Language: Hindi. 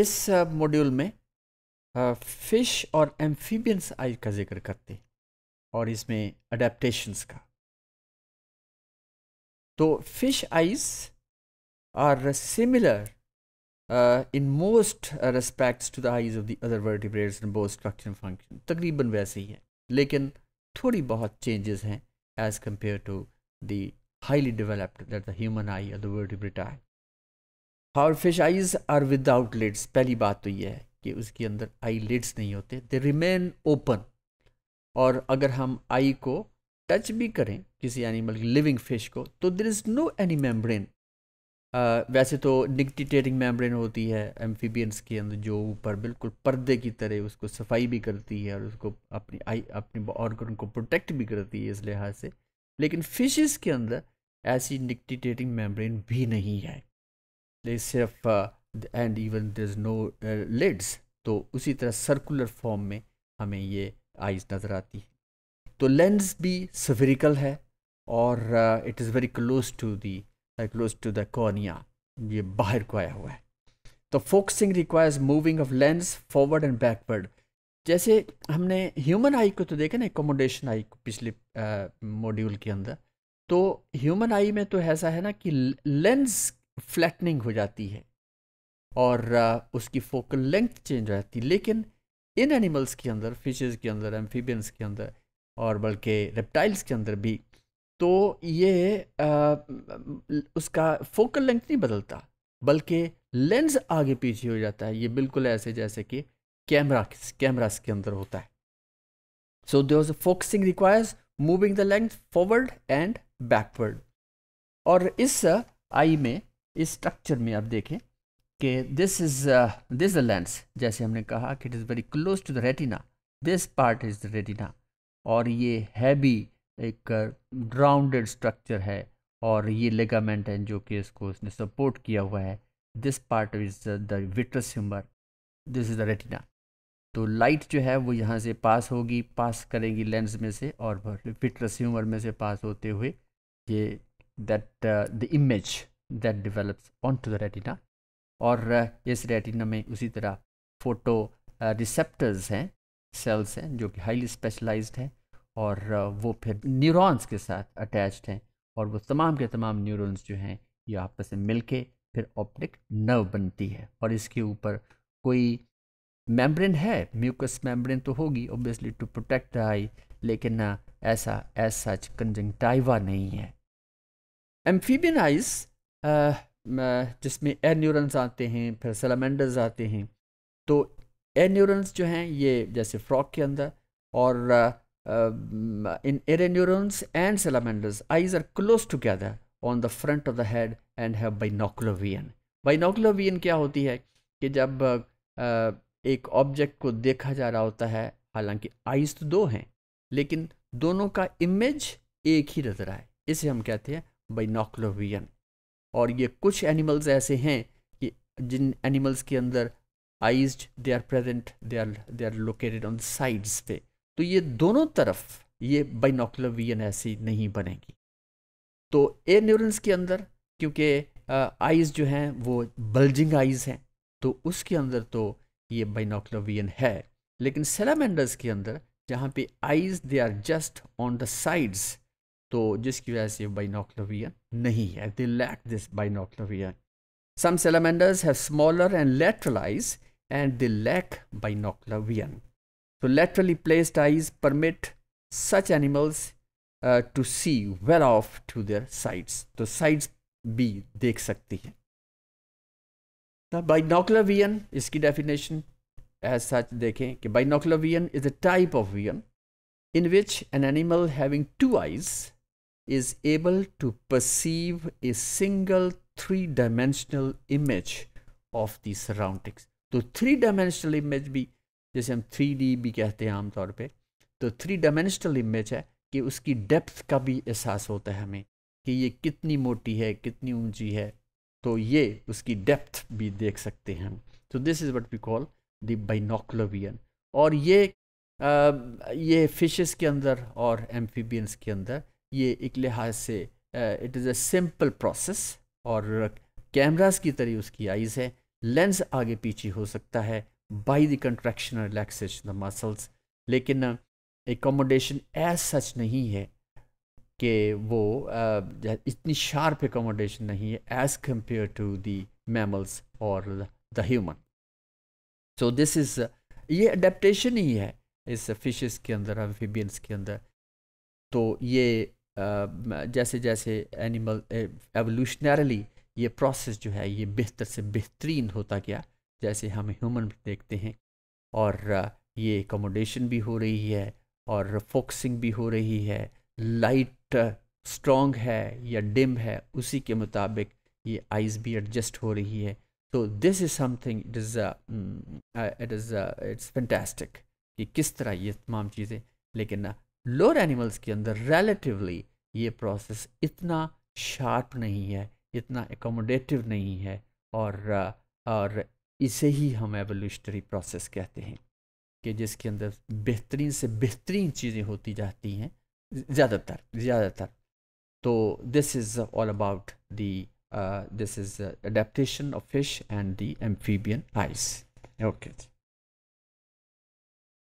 इस मॉड्यूल में फिश और एम्फीबियंस आई का जिक्र करते और इसमें अडेप्टेशंस का तो fish eyes are similar in most respects to the eyes of the other vertebrates in both structure function तकरीबन वैसे ही है लेकिन थोड़ी बहुत चेंजेस हैं as compare to the highly developed that the human eye और the vertebrate eye how fish eyes are without lids पहली बात तो यह है कि उसके अंदर आई लिड्स नहीं होते दे रिमेन ओपन और अगर हम आई को टच भी करें किसी एनिमल की लिविंग फिश को तो there is no any membrane वैसे तो निकटिटेटिंग मेम्ब्रेन होती है एम्फीबियंस के अंदर जो ऊपर बिल्कुल पर्दे की तरह उसको सफाई भी करती है और उसको अपनी आई अपने ऑर्गन को प्रोटेक्ट भी करती है इस लिहाज से लेकिन फिशेस के अंदर ऐसी निकटिटेटिंग मेम्ब्रेन भी नहीं है सिर्फ and even there is no lids तो उसी तरह सर्कुलर फॉर्म में हमें ये आइज नज़र आती है तो लेंस भी सफेरिकल है और it is very close to the close to the cornea ये बाहर को आया हुआ है तो focusing requires moving of lens forward and backward जैसे हमने ह्यूमन आई को तो देखा ना एकोमोडेशन आई को पिछले मॉड्यूल uh, के अंदर तो ह्यूमन आई में तो ऐसा है ना कि लेंस फ्लैटनिंग हो जाती है और उसकी फोकल लेंथ चेंज हो जाती है लेकिन इन एनिमल्स के अंदर फिशेस के अंदर एम्फीबियंस के अंदर और बल्कि रेप्टाइल्स के अंदर भी तो ये आ, उसका फोकल लेंथ नहीं बदलता बल्कि लेंस आगे पीछे हो जाता है ये बिल्कुल ऐसे जैसे कि कैमरा कैमरास के अंदर होता है so the focusing requires moving the length forward and backward और इस आई में इस स्ट्रक्चर में आप देखें कि दिस इज़ दिस लेंस जैसे हमने कहा कि it is very close to the retina this part is the retina और ये हैवी एक राउंडेड uh, स्ट्रक्चर है और ये लेगामेंट है जो कि इसको उसने सपोर्ट किया हुआ है this part is the vitreous humour this is the retina तो लाइट जो है वो यहाँ से पास होगी पास करेगी लेंस में से और विट्रस ह्यूमर में से पास होते हुए ये that the image that develops on to the retina और uh, इस रेटिना में उसी तरह फोटो रिसेप्टर्स uh, हैं सेल्स हैं जो कि हाईली स्पेशलाइज्ड हैं और uh, वो फिर न्यूरॉन्स के साथ अटैच हैं और वो तमाम के तमाम न्यूरॉन्स जो हैं ये आपस में मिल के फिर ऑप्टिक नर्व बनती है और इसके ऊपर कोई मेम्ब्रेन है म्यूकस मेम्ब्रेन तो होगी obviously to protect the eye लेकिन ऐसा एज सच कंजंक्टाइवा नहीं है एम्फीबिन आइज जिसमें एयर न्यूरन्स आते हैं फिर सलामेंडर्स आते हैं तो एयर न्यूरन्स जो हैं ये जैसे फ्रॉक के अंदर और in anurans and salamanders eyes are close together on the front of the head and have binocular vision binocular vision क्या होती है कि जब uh, एक ऑब्जेक्ट को देखा जा रहा होता है हालांकि आइज तो दो हैं लेकिन दोनों का इमेज एक ही नजर आए इसे हम कहते हैं बाइनोकुलोवियन और ये कुछ एनिमल्स ऐसे हैं कि जिन एनिमल्स के अंदर eyes they are present they are they are located on sides पे तो ये दोनों तरफ ये बाइनोकुलर विजन ऐसी नहीं बनेगी तो ए न्यूरल्स के अंदर क्योंकि आइज जो हैं वो बल्जिंग आइज हैं तो उसके अंदर तो ये बाइनोकुलर विजन है लेकिन सेलामेंडर्स के अंदर जहाँ पे eyes they are just on the sides तो जिसकी वजह से बाइनोक्लोविया नहीं है they lack this binocular vision some salamanders have smaller and lateralize and they lack binocular vision तो laterally placed eyes permit such animals to see well off to their sides तो साइड्स भी देख सकती है बाइनोक्लोवियन इसकी डेफिनेशन एज सच देखें कि binocular vision is a type of vision in which an animal having two eyes is able to perceive a single three-dimensional image of the surroundings तो थ्री डायमेंशनल इमेज भी जैसे हम थ्री डी भी कहते हैं आमतौर पे तो थ्री डायमेंशनल इमेज है कि उसकी डेप्थ का भी एहसास होता है हमें कि ये कितनी मोटी है कितनी ऊंची है तो ये उसकी डेप्थ भी देख सकते हैं तो this is what we call the binocular और ये आ, ये फिशेस के अंदर और एम्फीबियंस के अंदर ये एक लिहाज से it is a simple process और कैमराज की तरह उसकी आइज़ है लेंस आगे पीछे हो सकता है by the contraction relaxation the muscles लेकिन एकोमोडेशन एज सच नहीं है कि वो uh, इतनी शार्प एकोमोडेशन नहीं है as compare to the mammals और the human so this is ये अडेप्टशन ही है इस फिशेस के अंदर फिबियंस के अंदर तो ये जैसे जैसे एनिमल एवोल्यूशनरली ये प्रोसेस जो है ये बेहतर से बेहतरीन होता गया जैसे हम ह्यूमन देखते हैं और ये एकोमोडेशन भी हो रही है और फोकसिंग भी हो रही है लाइट स्ट्रॉन्ग है या डिम है उसी के मुताबिक ये आइज़ भी एडजस्ट हो रही है तो this is something it is it is it's fantastic कि किस तरह ये तमाम चीज़ें लेकिन लोअर एनिमल्स के अंदर रेलेटिवली ये प्रोसेस इतना शार्प नहीं है इतना एकोमोडेटिव नहीं है और और इसे ही हम एवोल्यूशनरी प्रोसेस कहते हैं कि जिसके अंदर बेहतरीन से बेहतरीन चीज़ें होती जाती हैं ज़्यादातर ज़्यादातर तो this is all about the this is adaptation of fish and the amphibian eyes okay